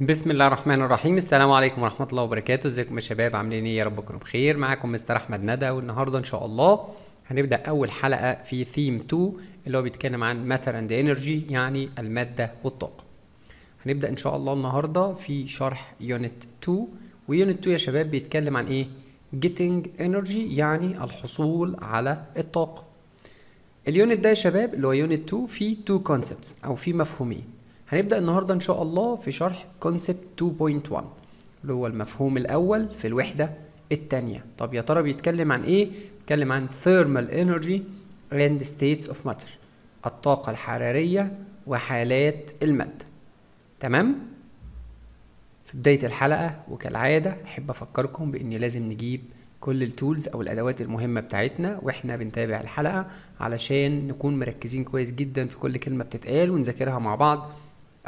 بسم الله الرحمن الرحيم السلام عليكم ورحمه الله وبركاته ازيكم يا شباب عاملين ايه يا رب تكونوا بخير معاكم مستر احمد ندى والنهارده ان شاء الله هنبدا اول حلقه في ثيم 2 اللي هو بيتكلم عن ماتر اند انرجي يعني الماده والطاقه هنبدا ان شاء الله النهارده في شرح يونت 2 ويونت 2 يا شباب بيتكلم عن ايه getting energy يعني الحصول على الطاقه اليونت ده يا شباب اللي هو يونت 2 فيه 2 كونسبتس او فيه مفهومين هنبدأ النهاردة إن شاء الله في شرح كونسبت 2.1 اللي هو المفهوم الأول في الوحدة الثانيه طب يا ترى بيتكلم عن إيه؟ بيتكلم عن thermal energy and states of matter الطاقة الحرارية وحالات المادة تمام؟ في بداية الحلقة وكالعادة أحب أفكركم بإن لازم نجيب كل التولز او الادوات المهمه بتاعتنا واحنا بنتابع الحلقه علشان نكون مركزين كويس جدا في كل كلمه بتتقال ونذاكرها مع بعض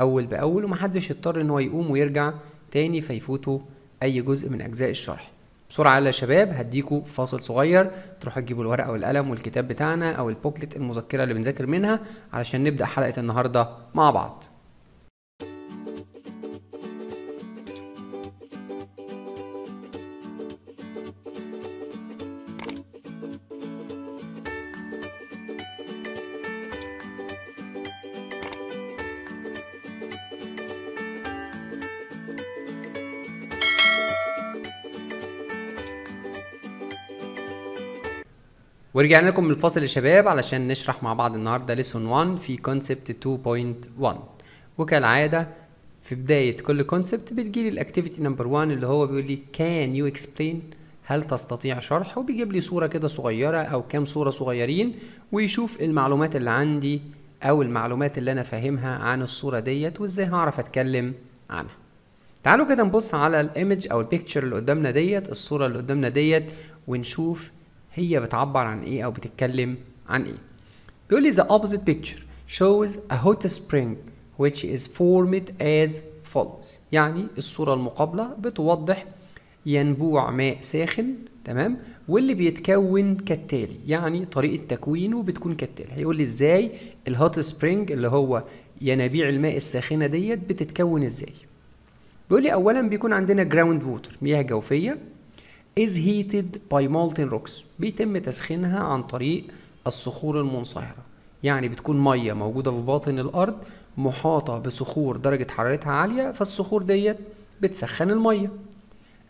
أول بأول ومحدش يضطر إن هو يقوم ويرجع تاني فيفوتوا أي جزء من أجزاء الشرح بسرعة يا شباب هديكوا فاصل صغير تروحوا تجيبوا الورقة والقلم والكتاب بتاعنا أو البوكلت المذكرة اللي بنذاكر منها علشان نبدأ حلقة النهاردة مع بعض ورجعنا لكم من الفاصل يا شباب علشان نشرح مع بعض النهارده ليسون 1 في كونسبت 2.1 وكالعاده في بدايه كل كونسبت بتجي لي الاكتيفيتي نمبر 1 اللي هو بيقول لي كان يو اكسبلين هل تستطيع شرح وبيجيب لي صوره كده صغيره او كام صوره صغيرين ويشوف المعلومات اللي عندي او المعلومات اللي انا فاهمها عن الصوره ديت وازاي هعرف اتكلم عنها تعالوا كده نبص على الايمج او البيكتشر اللي قدامنا ديت الصوره اللي قدامنا ديت ونشوف هي بتعبر عن ايه او بتتكلم عن ايه بيقول لي the opposite picture shows a hot spring which is formed as follows يعني الصورة المقابلة بتوضح ينبوع ماء ساخن تمام واللي بيتكون كالتالي يعني طريقة تكوينه بتكون كالتالي هيقول لي ازاي الهوت سبرينج اللي هو ينابيع الماء الساخنة ديت بتتكون ازاي بيقول لي اولا بيكون عندنا جراوند ووتر مياه جوفية is heated by molten rocks بيتم تسخينها عن طريق الصخور المنصهرة يعني بتكون مية موجودة في باطن الأرض محاطة بصخور درجة حرارتها عالية فالصخور ديت بتسخن المية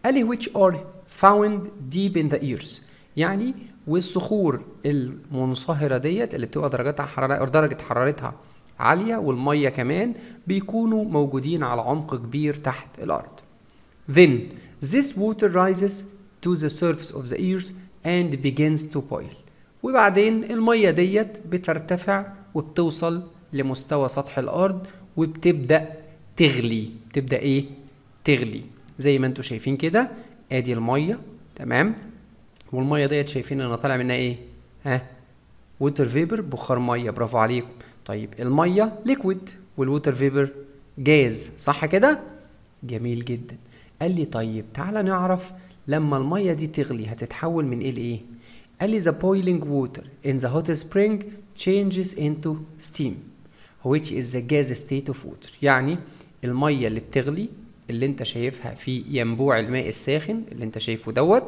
اللي which are found deep in the ears يعني والصخور المنصهرة ديت اللي بتبقى درجتها حرارة درجة حرارتها عالية والمية كمان بيكونوا موجودين على عمق كبير تحت الأرض. Then this water rises to the surface of the ears and begins to boil وبعدين المية ديت بترتفع وبتوصل لمستوى سطح الأرض وبتبدأ تغلي بتبدأ إيه؟ تغلي زي ما انتوا شايفين كده ادي المية تمام والمية ديت شايفين انها طالع منها ايه؟ ها؟ ووتر فيبر بخار مية برافو عليكم طيب المية ليكويد والووتر فيبر جاز صح كده؟ جميل جدا قال لي طيب تعالى نعرف لما المية دي تغلي هتتحول من ايه لايه قال لي the boiling water in the hot spring changes into steam which is the gas state of water يعني المية اللي بتغلي اللي انت شايفها في ينبوع الماء الساخن اللي انت شايفه دوت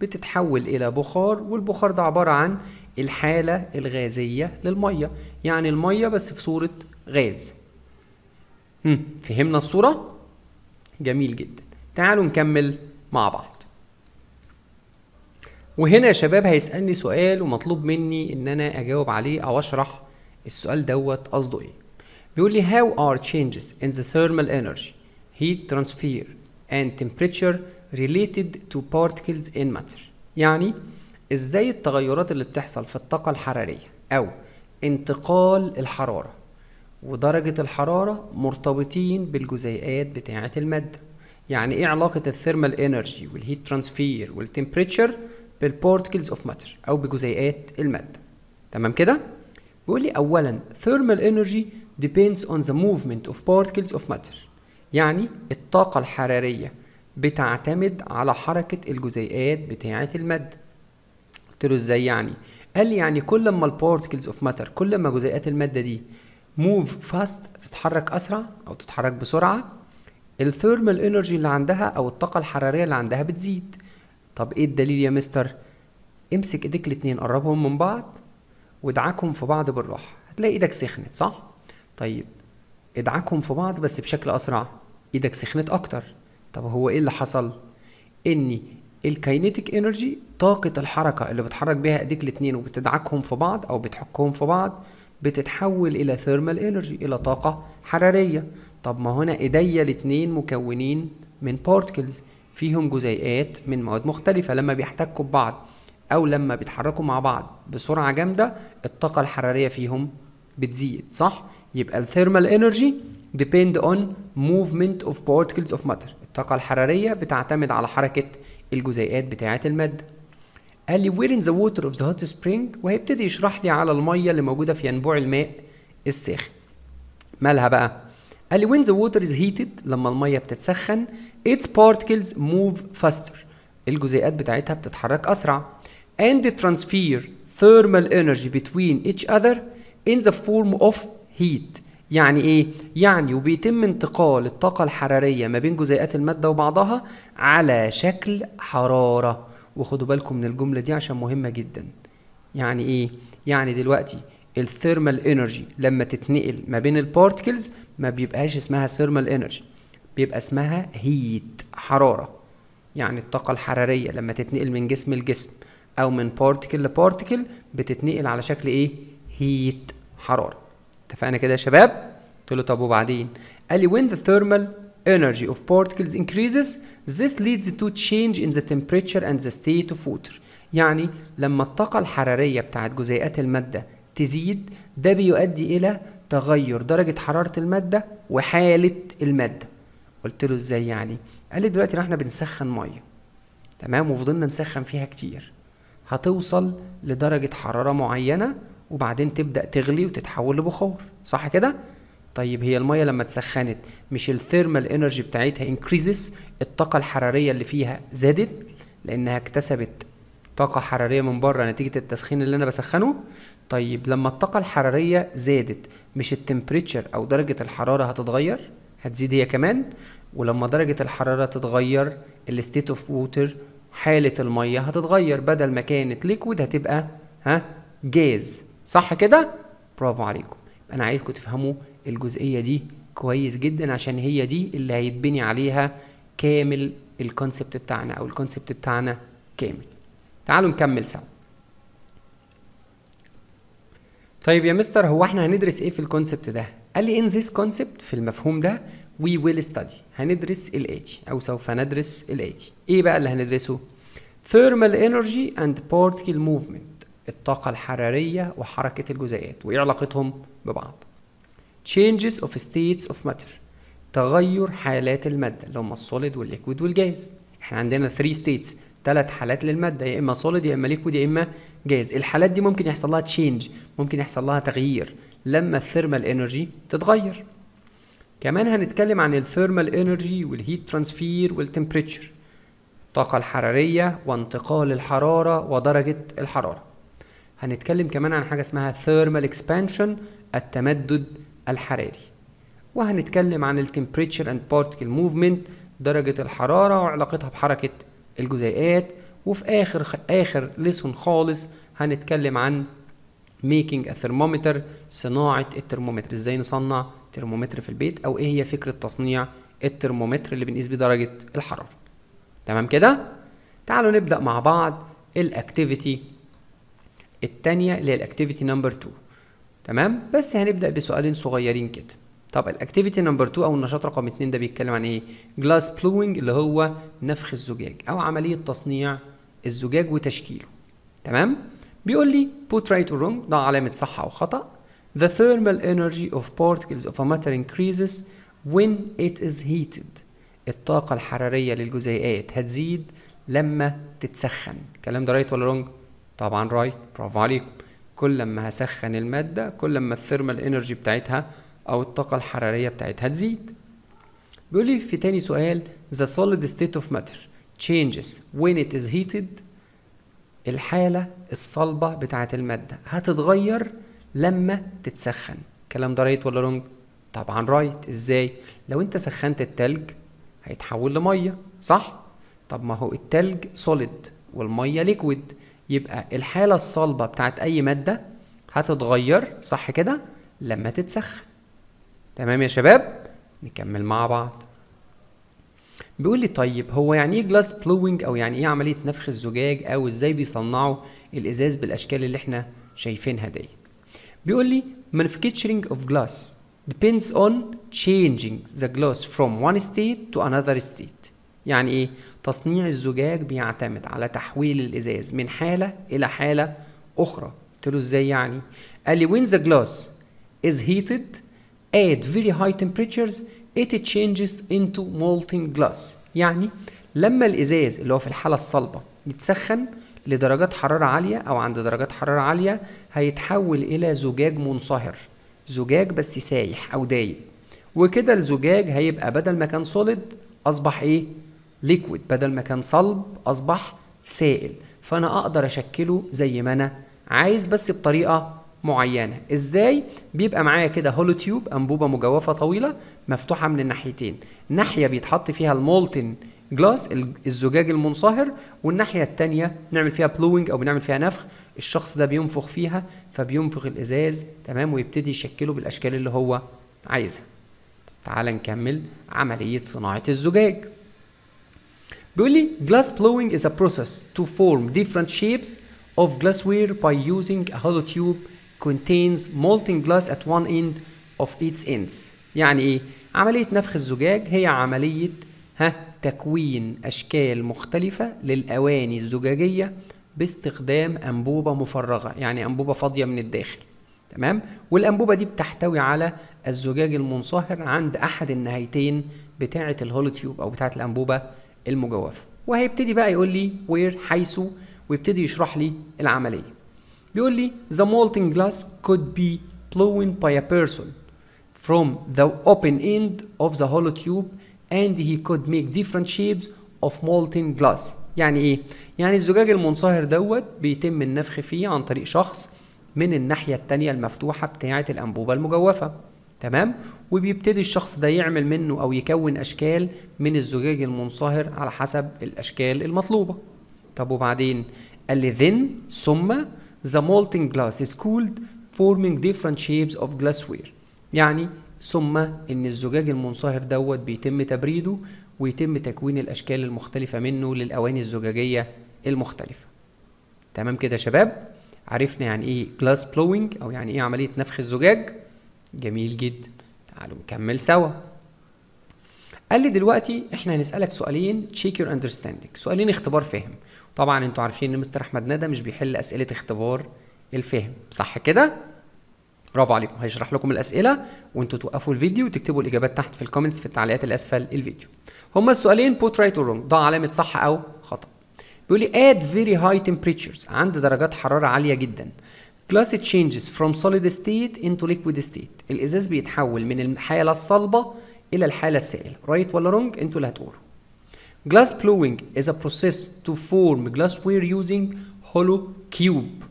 بتتحول الى بخار والبخار ده عبارة عن الحالة الغازية للمية يعني المية بس في صورة غاز فهمنا الصورة؟ جميل جدا تعالوا نكمل مع بعض وهنا يا شباب هيسألني سؤال ومطلوب مني إن أنا أجاوب عليه أو أشرح السؤال دوت قصده إيه بيقول لي how are changes in the thermal energy heat transfer and temperature related to particles in matter يعني ازاي التغيرات اللي بتحصل في الطاقة الحرارية أو انتقال الحرارة ودرجة الحرارة مرتبطين بالجزيئات بتاعة المادة يعني ايه علاقة الثيرمال انرجي والهيت ترانسفير والتمبريتشر بالبارتكلز اوف ماتر او بجزيئات الماده تمام كده بيقول لي اولا thermal energy depends on the movement of particles of matter يعني الطاقه الحراريه بتعتمد على حركه الجزيئات بتاعه الماده قلت له ازاي يعني قال لي يعني كل ما البارتكلز اوف ماتر كل ما جزيئات الماده دي موف فاست تتحرك اسرع او تتحرك بسرعه الثيرمال انرجي اللي عندها او الطاقه الحراريه اللي عندها بتزيد طب ايه الدليل يا مستر امسك ايديك الاتنين قربهم من بعض وادعكهم في بعض بالراحه هتلاقي ايدك سخنت صح طيب ادعكهم في بعض بس بشكل اسرع ايدك سخنت اكتر طب هو ايه اللي حصل ان الكاينيتيك انرجي طاقه الحركه اللي بتحرك بيها ايديك الاتنين وبتدعكهم في بعض او بتحكهم في بعض بتتحول الى ثيرمال انرجي الى طاقه حراريه طب ما هنا ايديا الاتنين مكونين من بارتكلز فيهم جزيئات من مواد مختلفة لما بيحتكوا ببعض أو لما بيتحركوا مع بعض بسرعة جامدة الطاقة الحرارية فيهم بتزيد صح؟ يبقى الثيرمال انرجي depend on movement of particles of matter الطاقة الحرارية بتعتمد على حركة الجزيئات بتاعة المادة قال لي where in the water of the hot spring وهيبتدي يشرح لي على المية اللي موجودة في ينبوع الماء الساخن مالها بقى قال لي when the water is heated لما الميه بتتسخن its particles move faster الجزيئات بتاعتها بتتحرك اسرع and transfer thermal energy between each other in the form of heat يعني ايه يعني وبيتم انتقال الطاقه الحراريه ما بين جزيئات الماده وبعضها على شكل حراره وخدوا بالكم من الجمله دي عشان مهمه جدا يعني ايه يعني دلوقتي الثيرمال انرجي لما تتنقل ما بين البارتكلز ما بيبقاش اسمها ثيرمال انرجي بيبقى اسمها هيت حراره يعني الطاقه الحراريه لما تتنقل من جسم لجسم او من بارتكل لبارتكل بتتنقل على شكل ايه هيت حراره اتفقنا كده يا شباب قلت له طب وبعدين قال لي when the thermal energy of particles increases this leads to change in the temperature and the state of water يعني لما الطاقه الحراريه بتاعت جزيئات الماده تزيد ده بيؤدي إلى تغير درجة حرارة المادة وحالة المادة قلت له ازاي يعني قال لي دلوقتي احنا بنسخن ميه تمام وفضلنا نسخن فيها كتير هتوصل لدرجة حرارة معينة وبعدين تبدأ تغلي وتتحول لبخار صح كده؟ طيب هي المية لما اتسخنت مش الثيرمال انرجي بتاعتها انكريزس الطاقة الحرارية اللي فيها زادت لأنها اكتسبت طاقة حرارية من بره نتيجة التسخين اللي أنا بسخنه طيب لما الطاقة الحرارية زادت مش التمبريتشر أو درجة الحرارة هتتغير هتزيد هي كمان ولما درجة الحرارة تتغير الستيت اوف ووتر حالة المية هتتغير بدل ما كانت ليكويد هتبقى ها جاز صح كده؟ برافو عليكم أنا عايزكم تفهموا الجزئية دي كويس جدا عشان هي دي اللي هيتبني عليها كامل الكونسبت بتاعنا أو الكونسبت بتاعنا كامل تعالوا نكمل سوا طيب يا مستر هو احنا هندرس ايه في الكونسبت ده قال لي ان ذيس كونسبت في المفهوم ده وي ويل ستادي هندرس الاتي او سوف ندرس الاتي ايه بقى اللي هندرسه ثيرمال انرجي اند بارتكل موفمنت الطاقه الحراريه وحركه الجزيئات وايه علاقتهم ببعض changes of states of matter تغير حالات الماده اللي هم السوليد والليكويد والجاز احنا عندنا 3 states ثلاث حالات للماده يا اما سوليد يا اما ليكويد يا اما جاز الحالات دي ممكن يحصل لها تشينج ممكن يحصل لها تغيير لما الثيرمال انرجي تتغير كمان هنتكلم عن الثيرمال انرجي والهيت ترانسفير والتمبريتشر الطاقه الحراريه وانتقال الحراره ودرجه الحراره هنتكلم كمان عن حاجه اسمها ثيرمال اكسبانشن التمدد الحراري وهنتكلم عن التمبريتشر اند بارتكل موفمنت درجه الحراره وعلاقتها بحركه الجزيئات وفي اخر اخر ليسون خالص هنتكلم عن ميكينج thermometer صناعه الترمومتر ازاي نصنع ترمومتر في البيت او ايه هي فكره تصنيع الترمومتر اللي بنقيس بيه درجه الحراره تمام كده تعالوا نبدا مع بعض الاكتيفيتي التانية اللي هي الاكتيفيتي نمبر 2 تمام بس هنبدا بسؤالين صغيرين كده طب الاكتيفيتي نمبر 2 او النشاط رقم 2 ده بيتكلم عن ايه جلاس بلوينج اللي هو نفخ الزجاج او عمليه تصنيع الزجاج وتشكيله تمام بيقول لي put right or wrong ده علامه صح او خطا the thermal energy of particles of a matter increases when it is heated الطاقة الحرارية للجزيئات هتزيد لما تتسخن الكلام ده رايت ولا رونج؟ طبعا رايت برافو عليكم كل لما هسخن المادة كل لما الثيرمال انرجي بتاعتها أو الطاقة الحرارية بتاعتها تزيد بيقول لي في تاني سؤال the solid state of matter changes when it is heated الحالة الصلبة بتاعة المادة هتتغير لما تتسخن الكلام ده رايت ولا رونج؟ طبعا رايت ازاي؟ لو انت سخنت التلج هيتحول لمية صح؟ طب ما هو التلج سوليد والمية ليكويد يبقى الحالة الصلبة بتاعت أي مادة هتتغير صح كده؟ لما تتسخن تمام يا شباب نكمل مع بعض بيقول لي طيب هو يعني ايه جلاس بلوينج او يعني ايه عمليه نفخ الزجاج او ازاي بيصنعوا الازاز بالاشكال اللي احنا شايفينها ديت بيقول لي manufacturing of glass depends on changing the glass from one state to another state يعني ايه تصنيع الزجاج بيعتمد على تحويل الازاز من حاله الى حاله اخرى قلت له ازاي يعني قال لي when the glass is heated at very high temperatures it changes into molten glass يعني لما الازاز اللي هو في الحاله الصلبه يتسخن لدرجات حراره عاليه او عند درجات حراره عاليه هيتحول الى زجاج منصهر زجاج بس سايح او دايب وكده الزجاج هيبقى بدل ما كان سوليد اصبح ايه ليكويد بدل ما كان صلب اصبح سائل فانا اقدر اشكله زي ما انا عايز بس بطريقه معينه ازاي بيبقى معايا كده هولو تيوب انبوبه مجوفه طويله مفتوحه من الناحيتين ناحيه بيتحط فيها المولتن جلاس الزجاج المنصهر والناحيه الثانيه نعمل فيها بلوينج او بنعمل فيها نفخ الشخص ده بينفخ فيها فبينفخ الازاز تمام ويبتدي يشكله بالاشكال اللي هو عايزها تعال نكمل عمليه صناعه الزجاج بيقول لي glass blowing is a process to form different shapes of glassware by using a hollow tube contains molten glass at one end of its ends يعني ايه عملية نفخ الزجاج هي عملية ها تكوين أشكال مختلفة للأواني الزجاجية باستخدام أنبوبة مفرغة يعني أنبوبة فاضية من الداخل تمام والأنبوبة دي بتحتوي على الزجاج المنصهر عند أحد النهايتين بتاعة الهولو تيوب أو بتاعة الأنبوبة المجوفة وهيبتدي بقى يقول لي وير حيث ويبتدي يشرح لي العملية بيقول لي the molten glass could be blown by a person from the open end of the hollow tube and he could make different shapes of molten glass يعني ايه يعني الزجاج المنصهر دوت بيتم النفخ فيه عن طريق شخص من الناحيه التانية المفتوحه بتاعه الانبوبه المجوفه تمام وبيبتدي الشخص ده يعمل منه او يكون اشكال من الزجاج المنصهر على حسب الاشكال المطلوبه طب وبعدين قال لي then ثم The molten glass is cooled forming different shapes of glassware يعني ثم ان الزجاج المنصهر دوت بيتم تبريده ويتم تكوين الاشكال المختلفه منه للاواني الزجاجيه المختلفه تمام كده يا شباب عرفنا يعني ايه جلاس بلوينج او يعني ايه عمليه نفخ الزجاج جميل جدا تعالوا نكمل سوا قال لي دلوقتي احنا هنسالك سؤالين تشيك يور اندرستاندينج سؤالين اختبار فهم طبعا انتوا عارفين ان مستر احمد ندى مش بيحل اسئله اختبار الفهم صح كده برافو عليكم هيشرح لكم الاسئله وانتوا توقفوا الفيديو وتكتبوا الاجابات تحت في الكومنتس في التعليقات اللي اسفل الفيديو هما السؤالين بوت رايت وروم ده علامه صح او خطا بيقول لي at very high temperatures عند درجات حراره عاليه جدا كلاس changes from solid state into liquid state الازاز بيتحول من الحاله الصلبه الى الحاله السائله رايت ولا رونج انتوا اللي هتقولوا Glass blowing is a process to form glassware using hollow cube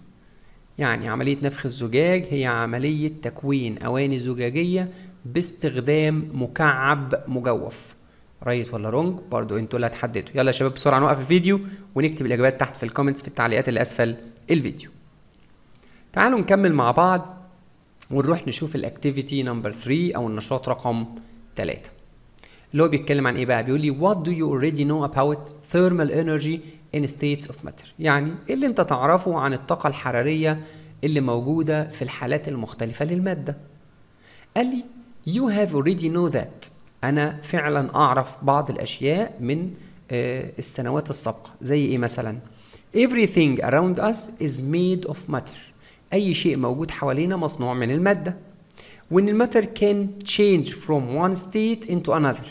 يعني عملية نفخ الزجاج هي عملية تكوين أواني زجاجية باستخدام مكعب مجوف رايت ولا رونج برضو انتوا اللي هتحددوا يلا يا شباب بسرعة نوقف الفيديو ونكتب الإجابات تحت في الكومنتس في التعليقات اللي أسفل الفيديو تعالوا نكمل مع بعض ونروح نشوف الاكتيفيتي نمبر 3 أو النشاط رقم 3 اللي هو بيتكلم عن ايه بقى بيقول لي what do you already know about thermal energy in states of matter يعني ايه اللي انت تعرفه عن الطاقة الحرارية اللي موجودة في الحالات المختلفة للمادة قال لي you have already know that أنا فعلا أعرف بعض الأشياء من آه، السنوات السابقة زي إيه مثلا everything around us is made of matter أي شيء موجود حوالينا مصنوع من المادة وإن matter can change from one state into another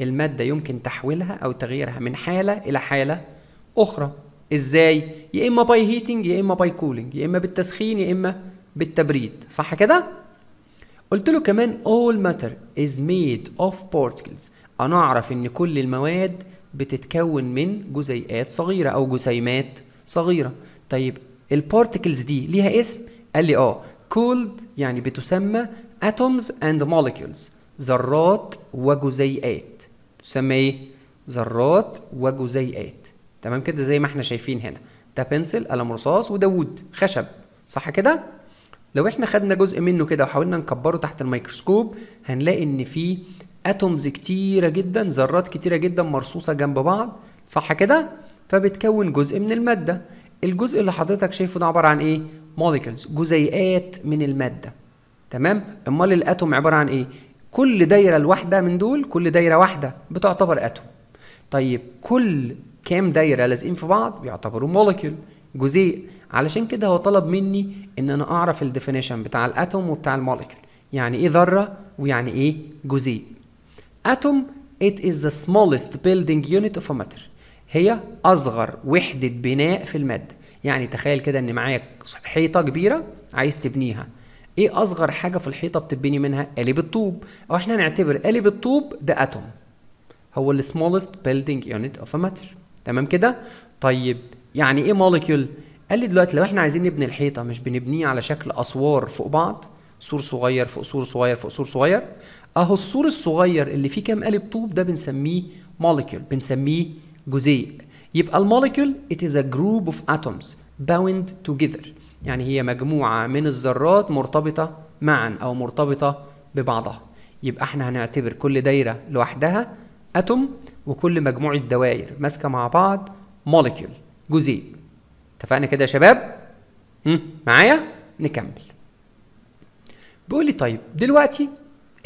المادة يمكن تحويلها أو تغييرها من حالة إلى حالة أخرى إزاي؟ يا إما باي هيتنج يا إما باي كولينج يا إما بالتسخين يا إما بالتبريد صح كده؟ قلت له كمان all matter is made of particles أنا أعرف إن كل المواد بتتكون من جزيئات صغيرة أو جسيمات صغيرة طيب البارتكلز دي ليها اسم؟ قال لي آه cold يعني بتسمى atoms and molecules ذرات وجزيئات تسمى ايه ذرات وجزيئات تمام كده زي ما احنا شايفين هنا ده بنسل قلم رصاص وده وود خشب صح كده لو احنا خدنا جزء منه كده وحاولنا نكبره تحت الميكروسكوب هنلاقي ان فيه اتومز كتيره جدا ذرات كتيره جدا مرصوصه جنب بعض صح كده فبتكون جزء من الماده الجزء اللي حضرتك شايفه ده عباره عن ايه مولكيولز جزيئات من الماده تمام امال الاتوم عباره عن ايه كل دايره الواحده من دول كل دايره واحده بتعتبر اتوم طيب كل كام دايره لازقين في بعض بيعتبروا مولكيول جزيء علشان كده هو طلب مني ان انا اعرف الديفينيشن بتاع الاتوم وبتاع المولكيول يعني ايه ذره ويعني ايه جزيء اتوم it is the smallest building unit of a matter هي اصغر وحده بناء في الماده يعني تخيل كده ان معاك حيطه كبيره عايز تبنيها ايه اصغر حاجه في الحيطه بتتبني منها قالب الطوب او احنا نعتبر قالب الطوب ده اتوم هو ال smallest building unit of a matter تمام كده طيب يعني ايه مولكيول قال لي دلوقتي لو احنا عايزين نبني الحيطه مش بنبنيه على شكل اسوار فوق بعض سور صغير فوق سور صغير فوق سور صغير اهو السور الصغير اللي فيه كام قالب طوب ده بنسميه مولكيول بنسميه جزيء يبقى المولكيول it is a group of atoms bound together يعني هي مجموعة من الذرات مرتبطة معا أو مرتبطة ببعضها يبقى احنا هنعتبر كل دايرة لوحدها أتوم وكل مجموعة دوائر ماسكة مع بعض موليكيول جزيء اتفقنا كده يا شباب؟ معايا؟ نكمل بيقول لي طيب دلوقتي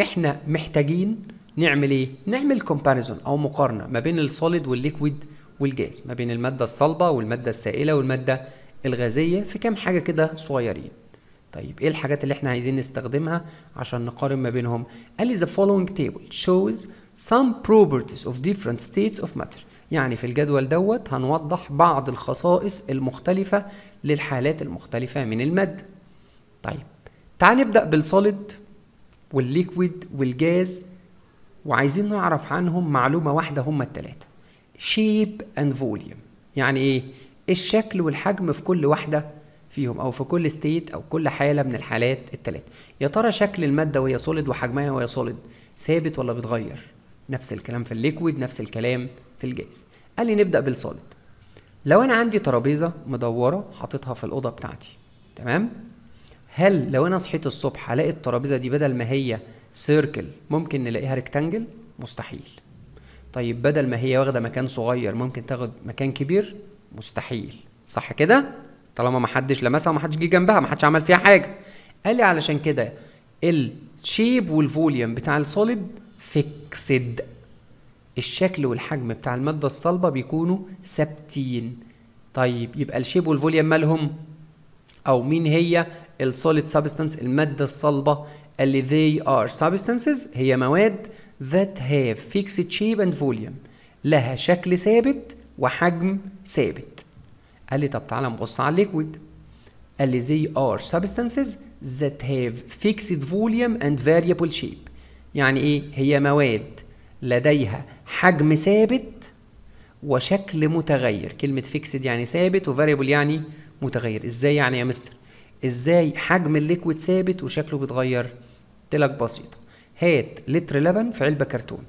احنا محتاجين نعمل ايه؟ نعمل كومباريزون او مقارنة ما بين السوليد والليكويد والجاز ما بين المادة الصلبة والمادة السائلة والمادة الغازية في كام حاجة كده صغيرين طيب ايه الحاجات اللي احنا عايزين نستخدمها عشان نقارن ما بينهم قال لي the following table shows some properties of different states of matter يعني في الجدول دوت هنوضح بعض الخصائص المختلفة للحالات المختلفة من المادة طيب تعال نبدأ بالسوليد والليكويد والجاز وعايزين نعرف عنهم معلومة واحدة هما التلاتة shape and volume يعني ايه الشكل والحجم في كل واحدة فيهم أو في كل ستيت أو كل حالة من الحالات التلاتة يا ترى شكل المادة وهي سوليد وحجمها وهي سوليد ثابت ولا بيتغير نفس الكلام في الليكويد نفس الكلام في الجاز قال لي نبدأ بالسوليد لو أنا عندي ترابيزة مدورة حاططها في الأوضة بتاعتي تمام هل لو أنا صحيت الصبح هلاقي الترابيزة دي بدل ما هي سيركل ممكن نلاقيها ريكتانجل مستحيل طيب بدل ما هي واخدة مكان صغير ممكن تاخد مكان كبير مستحيل صح كده طالما ما حدش لمسها وما حدش جه جنبها ما حدش عمل فيها حاجه قال لي علشان كده الشيب والفوليوم بتاع السوليد فيكسد الشكل والحجم بتاع الماده الصلبه بيكونوا ثابتين طيب يبقى الشيب والفوليوم مالهم او مين هي السوليد سبستانس الماده الصلبه اللي they are substances هي مواد that have fixed shape and volume لها شكل ثابت وحجم ثابت قال لي طب تعالى نبص على الليكويد قال لي they are substances that have fixed volume and variable shape يعني ايه هي مواد لديها حجم ثابت وشكل متغير كلمة فيكسد يعني ثابت وفاريبل يعني متغير ازاي يعني يا مستر ازاي حجم الليكويد ثابت وشكله بيتغير قلت لك بسيطة هات لتر لبن في علبة كرتون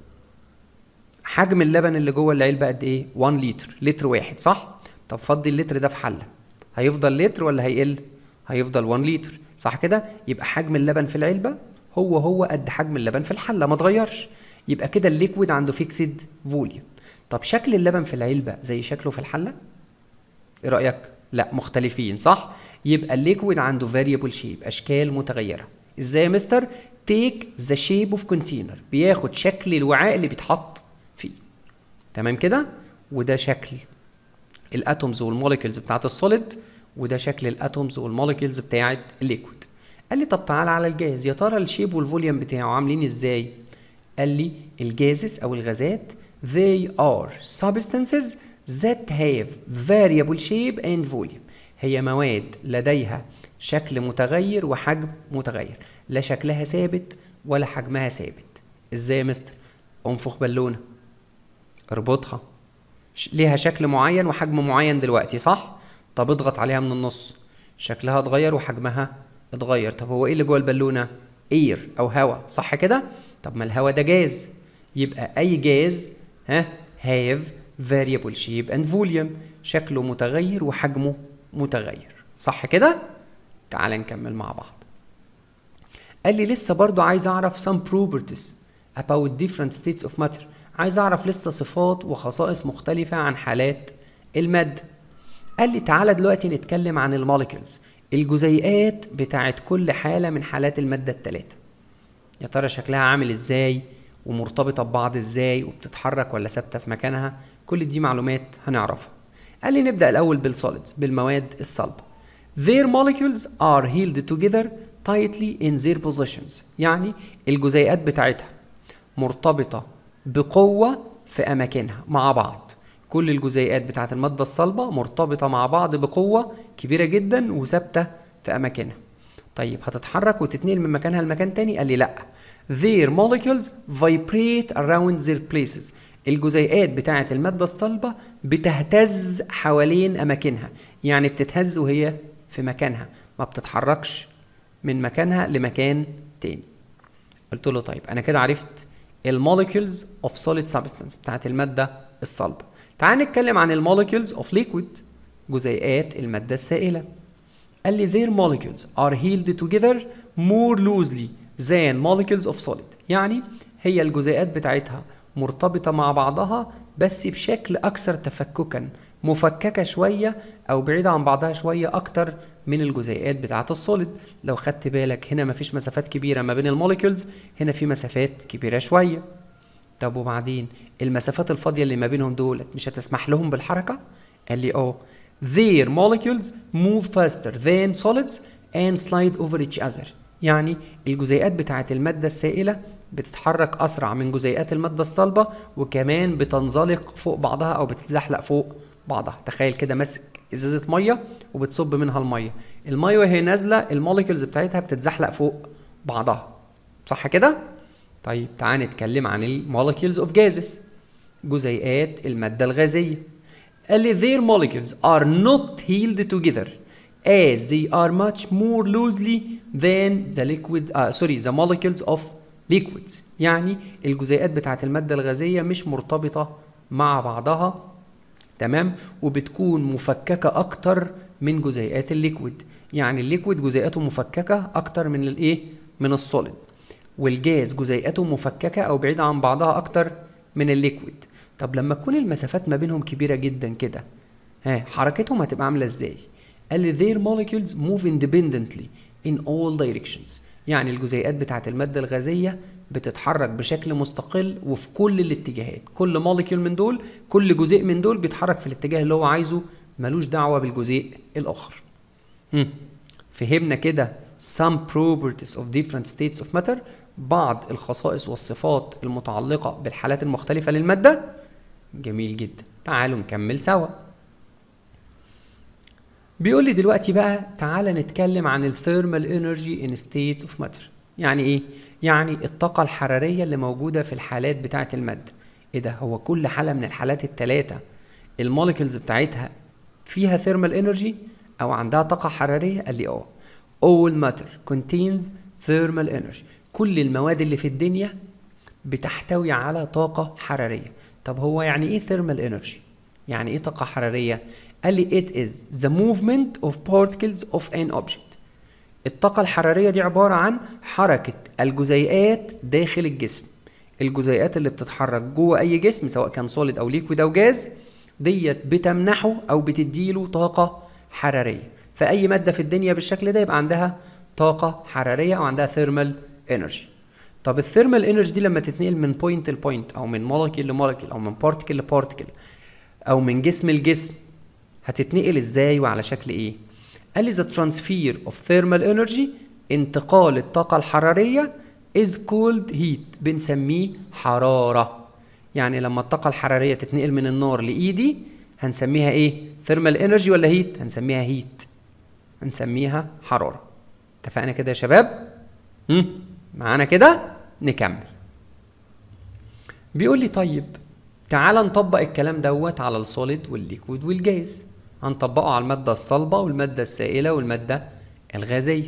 حجم اللبن اللي جوه العلبه قد ايه 1 لتر لتر واحد صح طب فضي اللتر ده في حله هيفضل لتر ولا هيقل هيفضل 1 لتر صح كده يبقى حجم اللبن في العلبه هو هو قد حجم اللبن في الحله ما اتغيرش يبقى كده الليكويد عنده فيكسد فوليوم طب شكل اللبن في العلبه زي شكله في الحله ايه رايك لا مختلفين صح يبقى الليكويد عنده فاريبل شيب اشكال متغيره ازاي يا مستر تيك ذا شيب اوف كونتينر بياخد شكل الوعاء اللي بيتحط تمام كده وده شكل الاتومز والموليكيولز بتاعت السوليد وده شكل الاتومز والموليكيولز بتاعت الليكويد قال لي طب تعالى على الجاز يا ترى الشيب والفوليوم بتاعه عاملين ازاي قال لي الجازس او الغازات they are substances that have variable shape and volume هي مواد لديها شكل متغير وحجم متغير لا شكلها ثابت ولا حجمها ثابت ازاي يا مستر انفخ بالونه اربطها ليها شكل معين وحجم معين دلوقتي صح طب اضغط عليها من النص شكلها اتغير وحجمها اتغير طب هو ايه اللي جوه البالونه اير او هواء صح كده طب ما الهواء ده جاز يبقى اي جاز ها هاف فاريبل شيب اند فوليوم شكله متغير وحجمه متغير صح كده تعال نكمل مع بعض قال لي لسه برضو عايز اعرف some properties about different states of matter عايز اعرف لسه صفات وخصائص مختلفة عن حالات المادة قال لي تعالى دلوقتي نتكلم عن المولكيولز الجزيئات بتاعت كل حالة من حالات المادة التلاتة يا ترى شكلها عامل ازاي ومرتبطة ببعض ازاي وبتتحرك ولا ثابتة في مكانها كل دي معلومات هنعرفها قال لي نبدأ الأول بالسوليدز بالمواد الصلبة Their molecules are held together tightly in their positions يعني الجزيئات بتاعتها مرتبطة بقوة في أماكنها مع بعض كل الجزيئات بتاعة المادة الصلبة مرتبطة مع بعض بقوة كبيرة جدا وثابتة في أماكنها طيب هتتحرك وتتنقل من مكانها لمكان تاني قال لي لأ their molecules vibrate around their places الجزيئات بتاعة المادة الصلبة بتهتز حوالين أماكنها يعني بتتهز وهي في مكانها ما بتتحركش من مكانها لمكان تاني قلت له طيب أنا كده عرفت المولكيولز اوف سوليد سبستنس بتاعت الماده الصلبه تعال نتكلم عن المولكيولز اوف ليكويد جزيئات الماده السائله قال لي their molecules are healed together more loosely than molecules of solid يعني هي الجزيئات بتاعتها مرتبطة مع بعضها بس بشكل أكثر تفككا مفككة شوية أو بعيدة عن بعضها شوية أكتر من الجزيئات بتاعة السوليد لو خدت بالك هنا مفيش مسافات كبيرة ما بين الموليكيولز هنا في مسافات كبيرة شوية طب وبعدين المسافات الفاضية اللي ما بينهم دولت مش هتسمح لهم بالحركة؟ قال لي اه their molecules move faster than solids and slide over each other يعني الجزيئات بتاعة المادة السائلة بتتحرك أسرع من جزيئات المادة الصلبة وكمان بتنزلق فوق بعضها أو بتتزحلق فوق بعضها تخيل كده ماسك ازازه ميه وبتصب منها الميه الميه وهي نازله الموليكولز بتاعتها بتتزحلق فوق بعضها صح كده طيب تعال نتكلم عن الموليكيولز اوف جازز جزيئات الماده الغازيه قال لي their molecules are not healed together as they are much more loosely than the liquid uh, sorry the molecules of liquids يعني الجزيئات بتاعت المادة الغازية مش مرتبطة مع بعضها تمام وبتكون مفككه اكتر من جزيئات الليكويد يعني الليكويد جزيئاته مفككه اكتر من الايه من السوليد والجاز جزيئاته مفككه او بعيده عن بعضها اكتر من الليكويد طب لما تكون المسافات ما بينهم كبيره جدا كده ها حركتهم هتبقى عامله ازاي قال لي their molecules move independently in all directions يعني الجزيئات بتاعة المادة الغازية بتتحرك بشكل مستقل وفي كل الاتجاهات كل مولكيول من دول كل جزيء من دول بيتحرك في الاتجاه اللي هو عايزه ملوش دعوة بالجزيء الآخر مم. فهمنا كده some properties of different states of matter بعض الخصائص والصفات المتعلقة بالحالات المختلفة للمادة جميل جدا تعالوا نكمل سوا بيقول لي دلوقتي بقى تعالى نتكلم عن الثيرمال انرجي ان ستيت اوف ماتر يعني ايه يعني الطاقه الحراريه اللي موجوده في الحالات بتاعه الماده ايه ده هو كل حاله من الحالات الثلاثه الموليكولز بتاعتها فيها ثيرمال انرجي او عندها طاقه حراريه قال لي اه all matter contains thermal energy كل المواد اللي في الدنيا بتحتوي على طاقة حرارية طب هو يعني ايه thermal energy؟ يعني ايه طاقة حرارية؟ قال لي it is the movement of particles of an object الطاقة الحرارية دي عبارة عن حركة الجزيئات داخل الجسم الجزيئات اللي بتتحرك جوه أي جسم سواء كان سوليد أو ليكويد أو جاز ديت بتمنحه أو بتديله طاقة حرارية فأي مادة في الدنيا بالشكل ده يبقى عندها طاقة حرارية أو عندها ثيرمال انرجي طب الثيرمال انرجي دي لما تتنقل من بوينت لبوينت أو من مولكيول لمولكيول أو من بارتكل لبارتكل أو من جسم لجسم هتتنقل ازاي وعلى شكل ايه قال لي the transfer of thermal energy انتقال الطاقة الحرارية is called heat بنسميه حرارة يعني لما الطاقة الحرارية تتنقل من النار لإيدي هنسميها إيه؟ ثيرمال إنرجي ولا هيت؟ هنسميها هيت هنسميها حرارة اتفقنا كده يا شباب؟ هم؟ معانا كده؟ نكمل بيقول لي طيب تعال نطبق الكلام دوت على السوليد والليكويد والجاز هنطبقه على المادة الصلبة والمادة السائلة والمادة الغازية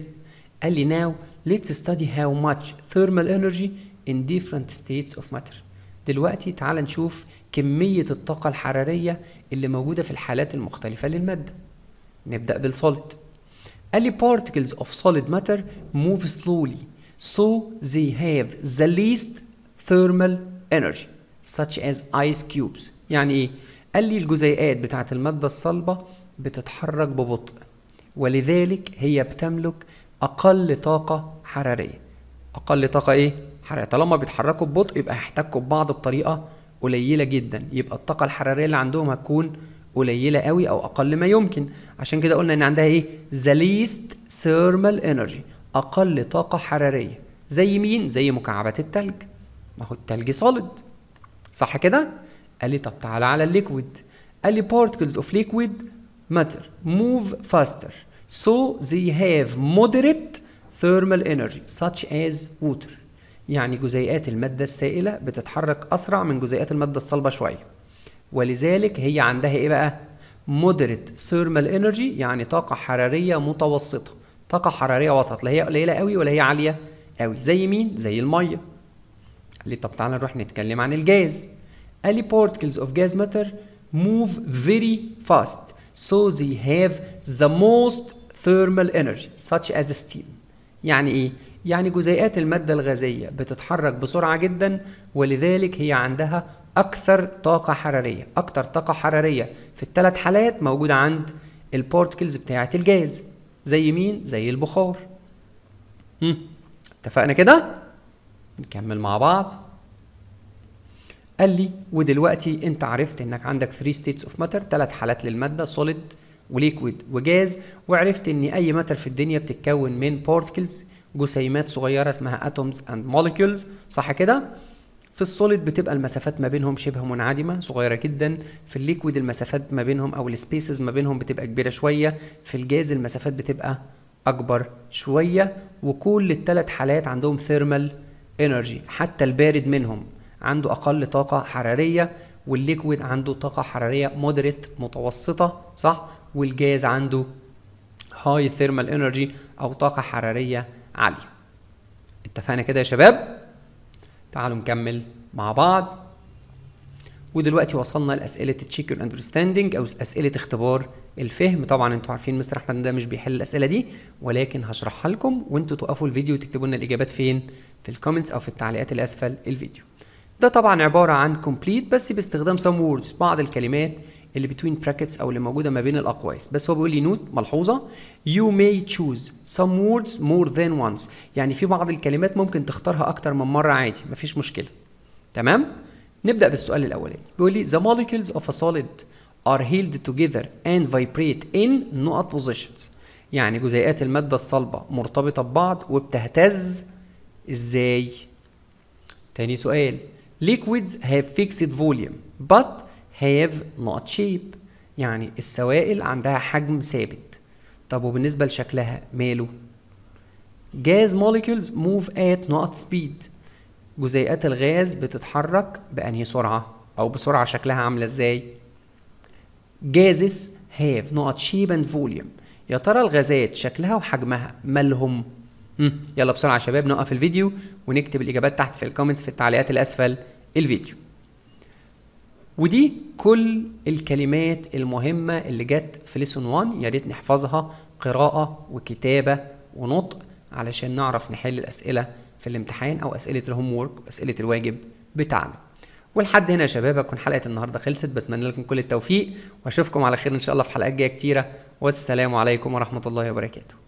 قال لي now let's study how much thermal energy in different states of matter دلوقتي تعال نشوف كمية الطاقة الحرارية اللي موجودة في الحالات المختلفة للمادة نبدأ بالصوليد قال لي particles of solid matter move slowly so they have the least thermal energy such as ice cubes يعني ايه قال لي الجزيئات بتاعة المادة الصلبة بتتحرك ببطء ولذلك هي بتملك أقل طاقة حرارية أقل طاقة إيه؟ حرارية طالما بيتحركوا ببطء يبقى هيحتكوا ببعض بطريقة قليلة جدا يبقى الطاقة الحرارية اللي عندهم هتكون قليلة قوي أو أقل ما يمكن عشان كده قلنا إن عندها إيه؟ the least thermal energy أقل طاقة حرارية زي مين؟ زي مكعبات التلج ما هو التلج صلد صح كده؟ قال لي طب تعال على الليكويد قال لي particles of liquid matter move faster so they have moderate thermal energy such as water يعني جزيئات المادة السائلة بتتحرك أسرع من جزيئات المادة الصلبة شوية ولذلك هي عندها إيه بقى؟ moderate thermal energy يعني طاقة حرارية متوسطة طاقة حرارية وسط لا هي قليلة قوي ولا هي عالية قوي زي مين؟ زي المية قال لي طب تعالى نروح نتكلم عن الجاز اللي particles of gas matter move very fast, so they have the most thermal energy such as steam. يعني إيه؟ يعني جزيئات المادة الغازية بتتحرك بسرعة جدا ولذلك هي عندها أكثر طاقة حرارية، أكثر طاقة حرارية في الثلاث حالات موجودة عند البارتكلز بتاعة الجاز. زي مين؟ زي البخار. اتفقنا كده؟ نكمل مع بعض. قال لي ودلوقتي انت عرفت انك عندك 3 ستيتس اوف ماتر ثلاث حالات للماده سوليد وليكويد وجاز وعرفت ان اي ماتر في الدنيا بتتكون من بارتكلز جسيمات صغيره اسمها اتومز اند موليكولز صح كده في السوليد بتبقى المسافات ما بينهم شبه منعدمه صغيره جدا في الليكويد المسافات ما بينهم او السبيسز ما بينهم بتبقى كبيره شويه في الجاز المسافات بتبقى اكبر شويه وكل الثلاث حالات عندهم ثيرمال انرجي حتى البارد منهم عنده اقل طاقه حراريه والليكويد عنده طاقه حراريه مودريت متوسطه صح والجاز عنده هاي ثيرمال انرجي او طاقه حراريه عاليه اتفقنا كده يا شباب تعالوا نكمل مع بعض ودلوقتي وصلنا لاسئله تشيك يور اندرستاندينج او اسئله اختبار الفهم طبعا انتوا عارفين مستر احمد ده مش بيحل الاسئله دي ولكن هشرحها لكم وانتوا توقفوا الفيديو وتكتبوا لنا الاجابات فين في الكومنتس او في التعليقات اللي اسفل الفيديو ده طبعا عبارة عن complete بس باستخدام some words بعض الكلمات اللي between brackets أو اللي موجودة ما بين الأقواس بس هو بيقول لي نوت ملحوظة you may choose some words more than once يعني في بعض الكلمات ممكن تختارها أكتر من مرة عادي مفيش مشكلة تمام نبدأ بالسؤال الأولاني بيقول لي the molecules of a solid are held together and vibrate in نقط positions يعني جزيئات المادة الصلبة مرتبطة ببعض وبتهتز ازاي؟ تاني سؤال liquids have fixed volume but have not shape يعني السوائل عندها حجم ثابت طب وبالنسبة لشكلها ماله؟ gas molecules move at not speed جزيئات الغاز بتتحرك بأنهي سرعة أو بسرعة شكلها عاملة إزاي؟ gases have not shape and volume يا ترى الغازات شكلها وحجمها مالهم؟ مم. يلا بسرعه يا شباب نوقف الفيديو ونكتب الاجابات تحت في الكومنتس في التعليقات اللي اسفل الفيديو ودي كل الكلمات المهمه اللي جت في ليسون 1 يا ريت نحفظها قراءه وكتابه ونطق علشان نعرف نحل الاسئله في الامتحان او اسئله الهوم وورك اسئله الواجب بتاعنا ولحد هنا يا شباب اكون حلقه النهارده خلصت بتمنى لكم كل التوفيق واشوفكم على خير ان شاء الله في حلقات جايه كتيره والسلام عليكم ورحمه الله وبركاته